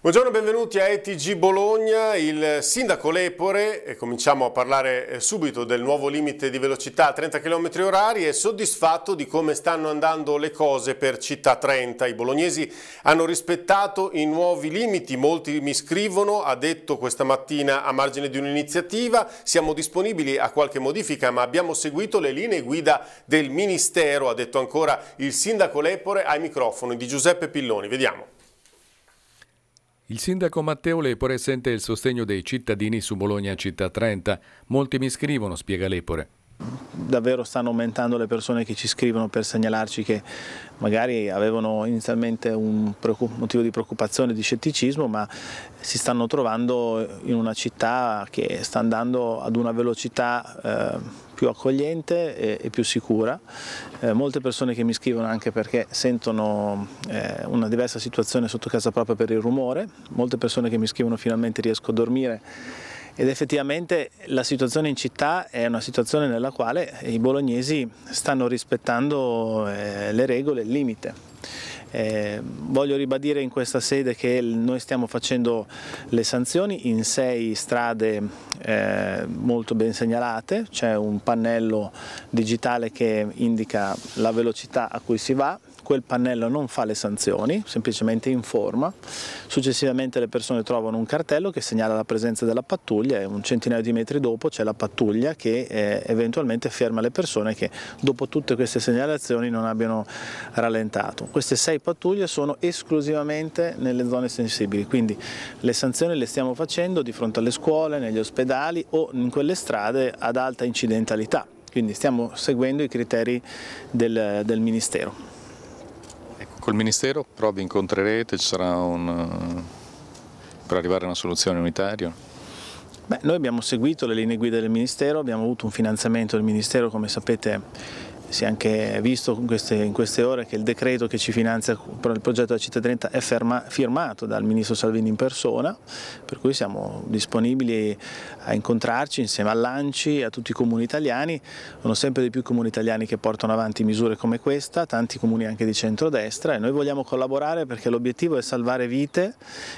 Buongiorno, e benvenuti a ETG Bologna. Il sindaco Lepore, e cominciamo a parlare eh, subito del nuovo limite di velocità a 30 km h è soddisfatto di come stanno andando le cose per Città 30. I bolognesi hanno rispettato i nuovi limiti, molti mi scrivono, ha detto questa mattina a margine di un'iniziativa, siamo disponibili a qualche modifica ma abbiamo seguito le linee guida del Ministero, ha detto ancora il sindaco Lepore ai microfoni di Giuseppe Pilloni. Vediamo. Il sindaco Matteo Lepore sente il sostegno dei cittadini su Bologna Città 30. Molti mi scrivono, spiega Lepore. Davvero stanno aumentando le persone che ci scrivono per segnalarci che magari avevano inizialmente un motivo di preoccupazione, di scetticismo, ma si stanno trovando in una città che sta andando ad una velocità... Eh, più accogliente e, e più sicura. Eh, molte persone che mi scrivono anche perché sentono eh, una diversa situazione sotto casa propria per il rumore, molte persone che mi scrivono finalmente riesco a dormire ed effettivamente la situazione in città è una situazione nella quale i bolognesi stanno rispettando eh, le regole, il limite. Eh, voglio ribadire in questa sede che noi stiamo facendo le sanzioni in sei strade eh, molto ben segnalate, c'è un pannello digitale che indica la velocità a cui si va, quel pannello non fa le sanzioni, semplicemente informa. Successivamente le persone trovano un cartello che segnala la presenza della pattuglia e un centinaio di metri dopo c'è la pattuglia che eh, eventualmente ferma le persone che dopo tutte queste segnalazioni non abbiano rallentato. Queste sei pattuglie sono esclusivamente nelle zone sensibili, quindi le sanzioni le stiamo facendo di fronte alle scuole, negli ospedali o in quelle strade ad alta incidentalità quindi stiamo seguendo i criteri del, del Ministero. Col Ministero però vi incontrerete, ci sarà un, eh, per arrivare a una soluzione unitaria? Beh, noi abbiamo seguito le linee guida del Ministero, abbiamo avuto un finanziamento del Ministero come sapete si è anche visto in queste, in queste, ore che il decreto che ci finanzia per il progetto della cittadinanza è ferma, firmato dal Ministro Salvini in persona, per cui siamo disponibili a incontrarci insieme all'Anci e a tutti i comuni italiani. Sono sempre di più i comuni italiani che portano avanti misure come questa, tanti comuni anche di centrodestra e noi vogliamo collaborare perché l'obiettivo è salvare vite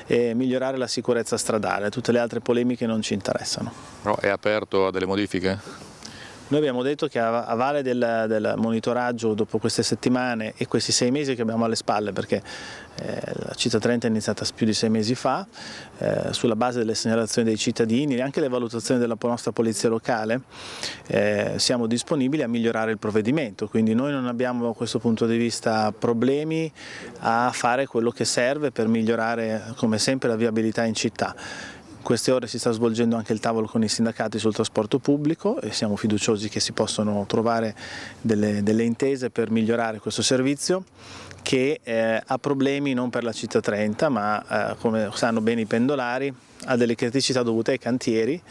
e migliorare la sicurezza stradale. Tutte le altre polemiche non ci interessano. No, è aperto a delle modifiche? Noi abbiamo detto che a, valle del, del, monitoraggio dopo queste settimane e questi sei mesi che abbiamo alle spalle, perché eh, la Città Trento è iniziata più di sei mesi fa, eh, sulla base delle segnalazioni dei cittadini e anche le valutazioni della nostra polizia locale, eh, siamo disponibili a migliorare il provvedimento, quindi noi non abbiamo da questo punto di vista problemi a fare quello che serve per migliorare come sempre la viabilità in città. In queste ore si sta svolgendo anche il tavolo con i sindacati sul trasporto pubblico e siamo fiduciosi che si possano trovare delle, delle intese per migliorare questo servizio che eh, ha problemi non per la città 30 ma eh, come sanno bene i pendolari ha delle criticità dovute ai cantieri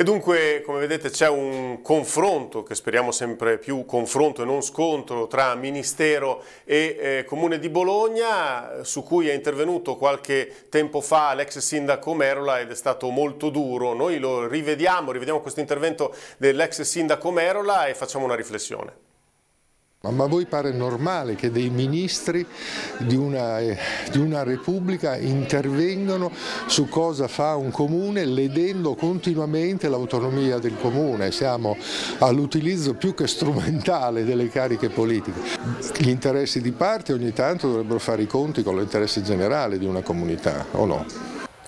e dunque, come vedete, c'è un confronto, che speriamo sempre più confronto e non scontro, tra Ministero e eh, Comune di Bologna, su cui è intervenuto qualche tempo fa l'ex sindaco Merola ed è stato molto duro. Noi lo rivediamo, rivediamo questo intervento dell'ex sindaco Merola e facciamo una riflessione. Ma a voi pare normale che dei ministri di una, eh, di una, repubblica intervengano su cosa fa un comune ledendo continuamente l'autonomia del comune? Siamo all'utilizzo più che strumentale delle cariche politiche. Gli interessi di parte ogni tanto dovrebbero fare i conti con l'interesse generale di una comunità, o no?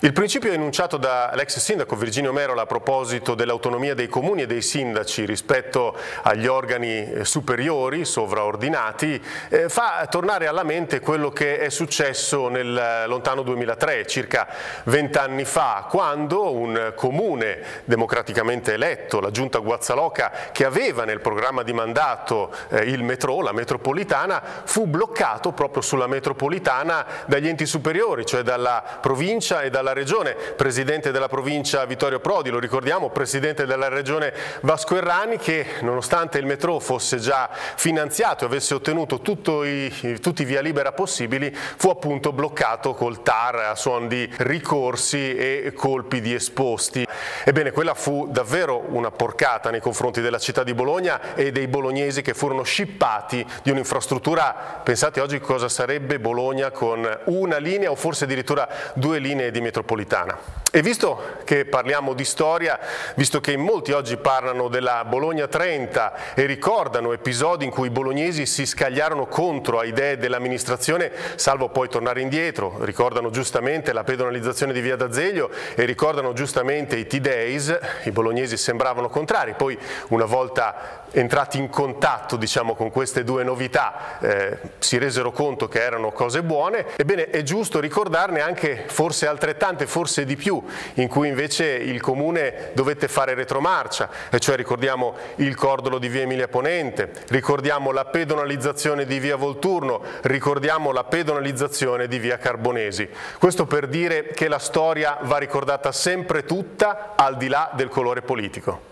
Il principio enunciato dall'ex sindaco Virginio Merola a proposito dell'autonomia dei comuni e dei sindaci rispetto agli organi eh, superiori, sovraordinati, eh, fa tornare alla mente quello che è successo nel eh, lontano 2003, circa vent'anni fa, quando un comune democraticamente eletto, la giunta Guazzaloca, che aveva nel programma di mandato il metro, la metropolitana, fu bloccato proprio sulla metropolitana dagli enti superiori, cioè dalla provincia e dalla della Regione, presidente della provincia Vittorio Prodi, lo ricordiamo, presidente della Regione Vasco Errani che nonostante il metro fosse già finanziato e avesse ottenuto i, tutti i via libera possibili, fu appunto bloccato col TAR a suon di ricorsi e colpi di esposti. Ebbene, quella fu davvero una porcata nei confronti della città di Bologna e dei bolognesi che furono scippati di un'infrastruttura, pensate oggi cosa sarebbe Bologna con una linea o forse addirittura due linee di metro metropolitana. E visto che parliamo di storia, visto che in molti oggi parlano della Bologna 30 e ricordano episodi in cui i bolognesi si scagliarono contro a idee dell'amministrazione, salvo poi tornare indietro, ricordano giustamente la pedonalizzazione di Via d'Azeglio e ricordano giustamente i T-Days, i bolognesi sembravano contrari, poi una volta entrati in contatto diciamo, con queste due novità eh, si resero conto che erano cose buone, ebbene è giusto ricordarne anche forse altrettanto importante, forse di più, in cui invece il Comune dovette fare retromarcia, e cioè ricordiamo il cordolo di via Emilia Ponente, ricordiamo la pedonalizzazione di via Volturno, ricordiamo la pedonalizzazione di via Carbonesi. Questo per dire che la storia va ricordata sempre tutta al di là del colore politico.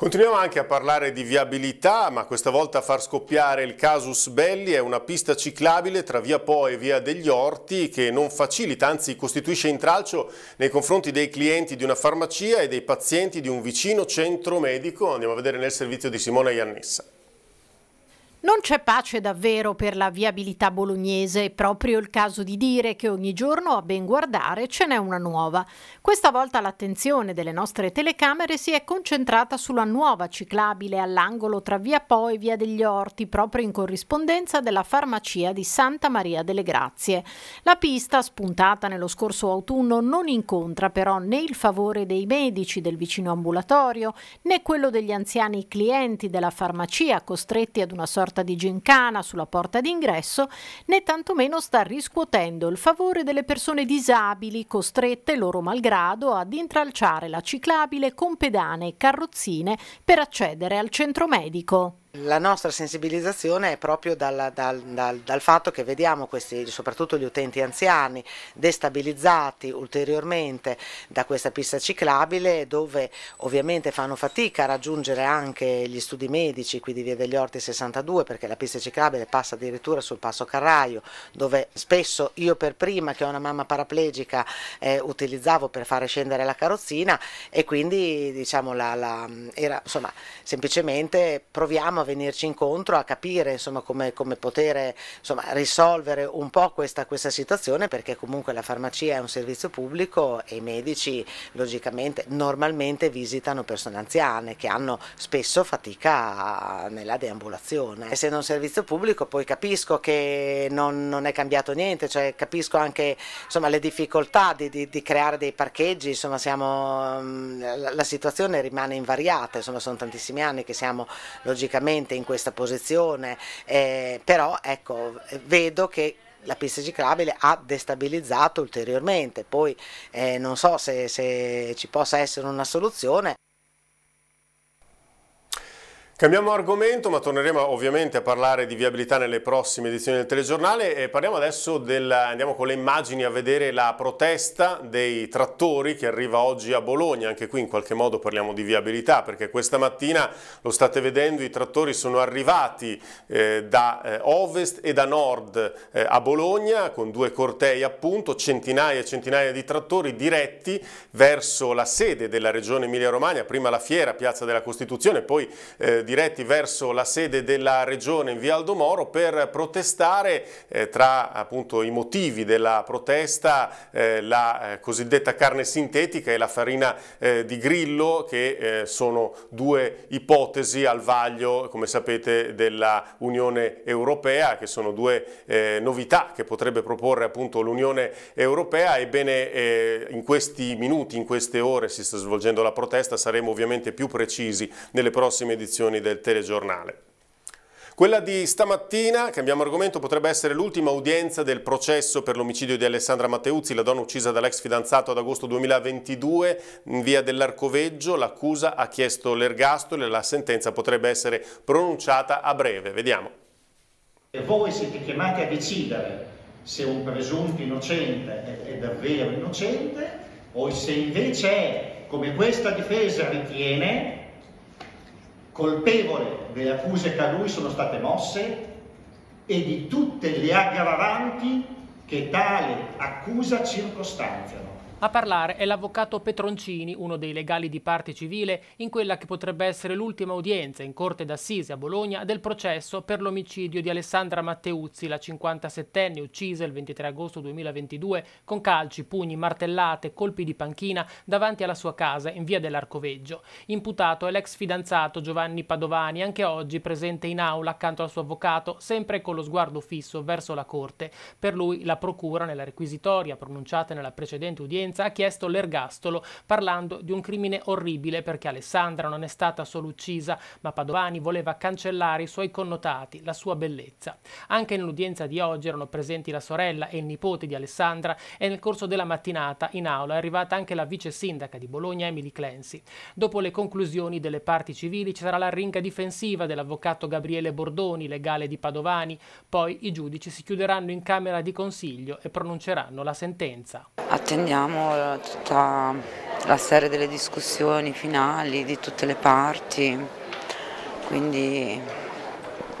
Continuiamo anche a parlare di viabilità, ma questa volta a far scoppiare il casus belli è una pista ciclabile tra via Po e via degli Orti che non facilita, anzi costituisce intralcio nei confronti dei clienti di una farmacia e dei pazienti di un vicino centro medico. Andiamo a vedere nel servizio di Simona Iannessa. Non c'è pace davvero per la viabilità bolognese, è proprio il caso di dire che ogni giorno a ben guardare ce n'è una nuova. Questa volta l'attenzione delle nostre telecamere si è concentrata sulla nuova ciclabile all'angolo tra via Po e via degli Orti, proprio in corrispondenza della farmacia di Santa Maria delle Grazie. La pista, spuntata nello scorso autunno, non incontra però né il favore dei medici del vicino ambulatorio né quello degli anziani clienti della farmacia costretti ad una sorta sorta di gincana sulla porta d'ingresso, né tantomeno sta riscuotendo il favore delle persone disabili costrette loro malgrado ad intralciare la ciclabile con pedane e carrozzine per accedere al centro medico. La nostra sensibilizzazione è proprio dalla, dal, dal, dal, fatto che vediamo questi, soprattutto gli utenti anziani, destabilizzati ulteriormente da questa pista ciclabile dove ovviamente fanno fatica a raggiungere anche gli studi medici qui di Via degli Orti 62 perché la pista ciclabile passa addirittura sul passo Carraio dove spesso io per prima che ho una mamma paraplegica eh, utilizzavo per fare scendere la carrozzina e quindi diciamo la, la, era, insomma, semplicemente proviamo a venirci incontro, a capire insomma, come, come, poter insomma, risolvere un po' questa, questa, situazione perché comunque la farmacia è un servizio pubblico e i medici logicamente normalmente visitano persone anziane che hanno spesso fatica nella deambulazione. Essendo un servizio pubblico poi capisco che non, non è cambiato niente, cioè capisco anche insomma, le difficoltà di, di, di, creare dei parcheggi, siamo, mm, la, la, situazione rimane invariata, sono tantissimi anni che siamo logicamente sicuramente in questa posizione, eh, però ecco, vedo che la pista ciclabile ha destabilizzato ulteriormente, poi eh, non so se, se ci possa essere una soluzione. Cambiamo argomento, ma torneremo ovviamente a parlare di viabilità nelle prossime edizioni del telegiornale e parliamo adesso del andiamo con le immagini a vedere la protesta dei trattori che arriva oggi a Bologna, anche qui in qualche modo parliamo di viabilità perché questa mattina lo state vedendo i trattori sono arrivati eh, da eh, ovest e da nord eh, a Bologna con due cortei appunto, centinaia e centinaia di trattori diretti verso la sede della regione Emilia Romagna, prima la fiera, Piazza della Costituzione, poi eh, diretti verso la sede della Regione in Via Aldomoro per protestare eh, tra appunto, i motivi della protesta eh, la eh, cosiddetta carne sintetica e la farina eh, di grillo che eh, sono due ipotesi al vaglio, come sapete, della Unione Europea che sono due novità che potrebbe proporre appunto l'Unione Europea. Ebbene, in questi minuti, in queste ore si sta svolgendo la protesta, saremo ovviamente più precisi nelle prossime edizioni trasmissioni del telegiornale. Quella di stamattina, cambiamo argomento, potrebbe essere l'ultima udienza del processo per l'omicidio di Alessandra Matteuzzi, la donna uccisa dall'ex fidanzato ad agosto 2022 in via dell'Arcoveggio. L'accusa ha chiesto l'ergastolo e la sentenza potrebbe essere pronunciata a breve. Vediamo. Voi siete chiamati a decidere se un presunto innocente è davvero innocente o se invece è, come questa difesa ritiene, colpevole delle accuse che a lui sono state mosse e di tutte le aggravanti che tale accusa circostanziano. A parlare è l'avvocato Petroncini, uno dei legali di parte civile, in quella che potrebbe essere l'ultima udienza in corte d'assise a Bologna del processo per l'omicidio di Alessandra Matteuzzi, la 57enne uccisa il 23 agosto 2022 con calci, pugni, martellate, colpi di panchina davanti alla sua casa in via dell'Arcoveggio. Imputato è l'ex fidanzato Giovanni Padovani, anche oggi presente in aula accanto al suo avvocato, sempre con lo sguardo fisso verso la corte. Per lui la procura, nella requisitoria pronunciata nella precedente udienza, sentenza ha chiesto l'ergastolo, parlando di un crimine orribile perché Alessandra non è stata solo uccisa, ma Padovani voleva cancellare i suoi connotati, la sua bellezza. Anche nell'udienza di oggi erano presenti la sorella e il nipote di Alessandra e nel corso della mattinata in aula è arrivata anche la vice sindaca di Bologna Emily Clancy. Dopo le conclusioni delle parti civili ci sarà la ringa difensiva dell'avvocato Gabriele Bordoni, legale di Padovani, poi i giudici si chiuderanno in camera di consiglio e pronunceranno la sentenza. Attendiamo seguiamo tutta la serie delle discussioni finali di tutte le parti, quindi...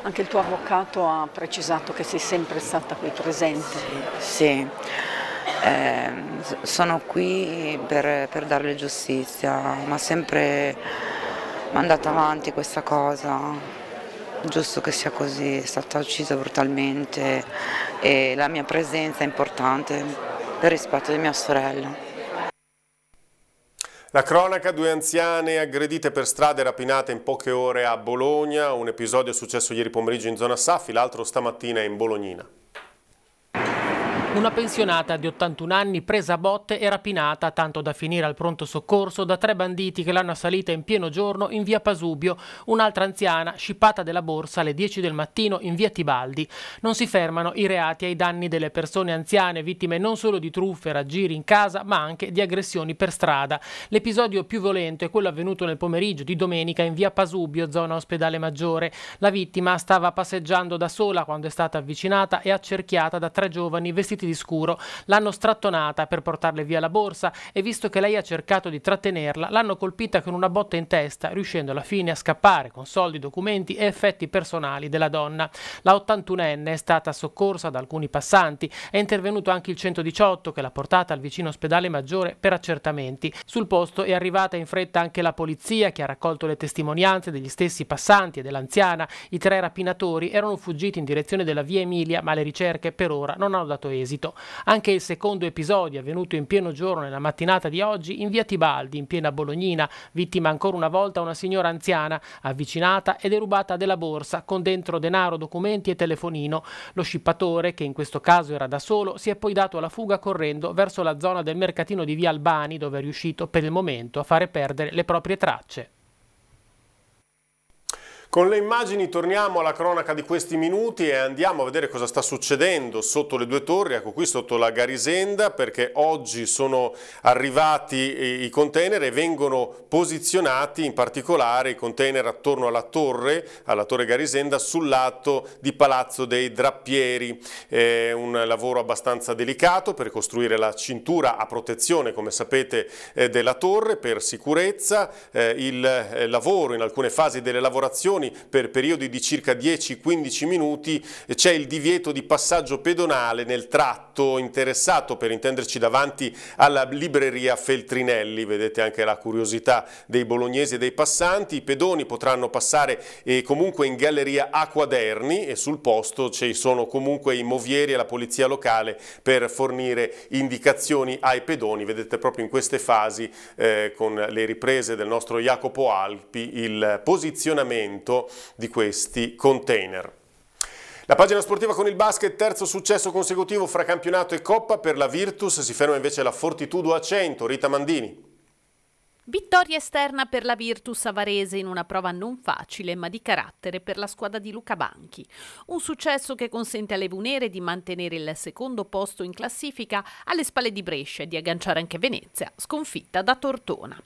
Anche il tuo avvocato ha precisato che sei sempre stata qui presente. Sì, sì. Eh, sono qui per, per darle giustizia, ma sempre mandata avanti questa cosa giusto che sia così, è stata uccisa brutalmente e la mia presenza è importante per rispetto di mia sorella. La cronaca, due anziane aggredite per strada e rapinate in poche ore a Bologna, un episodio successo ieri pomeriggio in zona Saffi, l'altro stamattina in Bolognina. Una pensionata di 81 anni presa a botte e rapinata, tanto da finire al pronto soccorso, da tre banditi che l'hanno assalita in pieno giorno in via Pasubio, un'altra anziana scippata della borsa alle 10 del mattino in via Tibaldi. Non si fermano i reati ai danni delle persone anziane, vittime non solo di truffe, raggiri in casa, ma anche di aggressioni per strada. L'episodio più violento è quello avvenuto nel pomeriggio di domenica in via Pasubio, zona ospedale maggiore. La vittima stava passeggiando da sola quando è stata avvicinata e accerchiata da tre giovani vestiti vestiti di scuro, l'hanno strattonata per portarle via la borsa e visto che lei ha cercato di trattenerla, l'hanno colpita con una botta in testa, riuscendo alla fine a scappare con soldi, documenti e effetti personali della donna. La 81enne è stata soccorsa da alcuni passanti, è intervenuto anche il 118 che l'ha portata al vicino ospedale maggiore per accertamenti. Sul posto è arrivata in fretta anche la polizia che ha raccolto le testimonianze degli stessi passanti e dell'anziana. I tre rapinatori erano fuggiti in direzione della via Emilia, ma le ricerche per ora non hanno dato esito esito. Anche il secondo episodio, avvenuto in pieno giorno nella mattinata di oggi, in via Tibaldi, in piena Bolognina, vittima ancora una volta una signora anziana, avvicinata e derubata della borsa, con dentro denaro, documenti e telefonino. Lo scippatore, che in questo caso era da solo, si è poi dato alla fuga correndo verso la zona del mercatino di via Albani, dove è riuscito per il momento a fare perdere le proprie tracce. Con le immagini torniamo alla cronaca di questi minuti e andiamo a vedere cosa sta succedendo sotto le due torri, ecco qui sotto la Garisenda, perché oggi sono arrivati i container e vengono posizionati in particolare i container attorno alla torre, alla torre Garisenda, sul lato di Palazzo dei Drappieri. È un lavoro abbastanza delicato per costruire la cintura a protezione, come sapete, eh, della torre per sicurezza. Eh, il eh, lavoro in alcune fasi delle lavorazioni stazioni per periodi di circa 10-15 minuti c'è il divieto di passaggio pedonale nel tratto interessato, per intenderci davanti alla libreria Feltrinelli, vedete anche la curiosità dei bolognesi e dei passanti, i pedoni potranno passare eh, comunque in galleria a quaderni e sul posto ci sono comunque i movieri e la polizia locale per fornire indicazioni ai pedoni, vedete proprio in queste fasi eh, con le riprese del nostro Jacopo Alpi il posizionamento appunto di questi container. La pagina sportiva con il basket, terzo successo consecutivo fra campionato e coppa per la Virtus, si ferma invece la Fortitudo a 100, Rita Mandini. Vittoria esterna per la Virtus Avarese in una prova non facile ma di carattere per la squadra di Luca Banchi. Un successo che consente alle Vunere di mantenere il secondo posto in classifica alle spalle di Brescia e di agganciare anche Venezia, sconfitta da Tortona.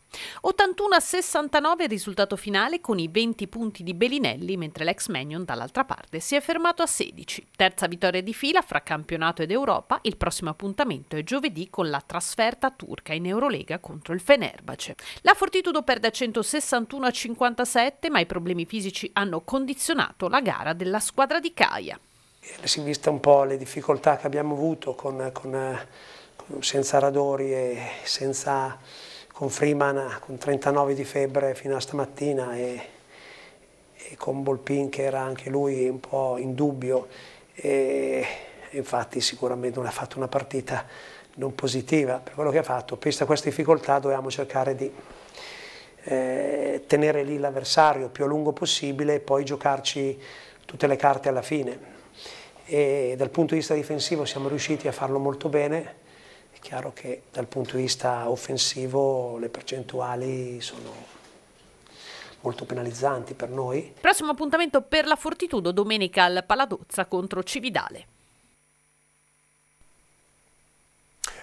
81 69 risultato finale con i 20 punti di Belinelli mentre l'ex Magnon dall'altra parte si è fermato a 16. Terza vittoria di fila fra campionato ed Europa, il prossimo appuntamento è giovedì con la trasferta turca in Eurolega contro il Fenerbahce. La Fortitudo perde 161 a 57, ma i problemi fisici hanno condizionato la gara della squadra di Caia. Si è vista un po' le difficoltà che abbiamo avuto con, con, senza Radori e senza, con Freeman con 39 di febbre fino a stamattina e, e con Bolpin che era anche lui un po' in dubbio e infatti sicuramente non ha fatto una partita non positiva per quello che ha fatto, vista questa difficoltà dovevamo cercare di eh, tenere lì l'avversario più a lungo possibile e poi giocarci tutte le carte alla fine. E dal punto di vista difensivo siamo riusciti a farlo molto bene, è chiaro che dal punto di vista offensivo le percentuali sono molto penalizzanti per noi. Prossimo appuntamento per la Fortitudo, domenica al Paladozza contro Cividale.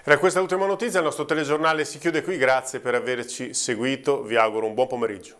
Era questa l'ultima notizia, il nostro telegiornale si chiude qui, grazie per averci seguito, vi auguro un buon pomeriggio.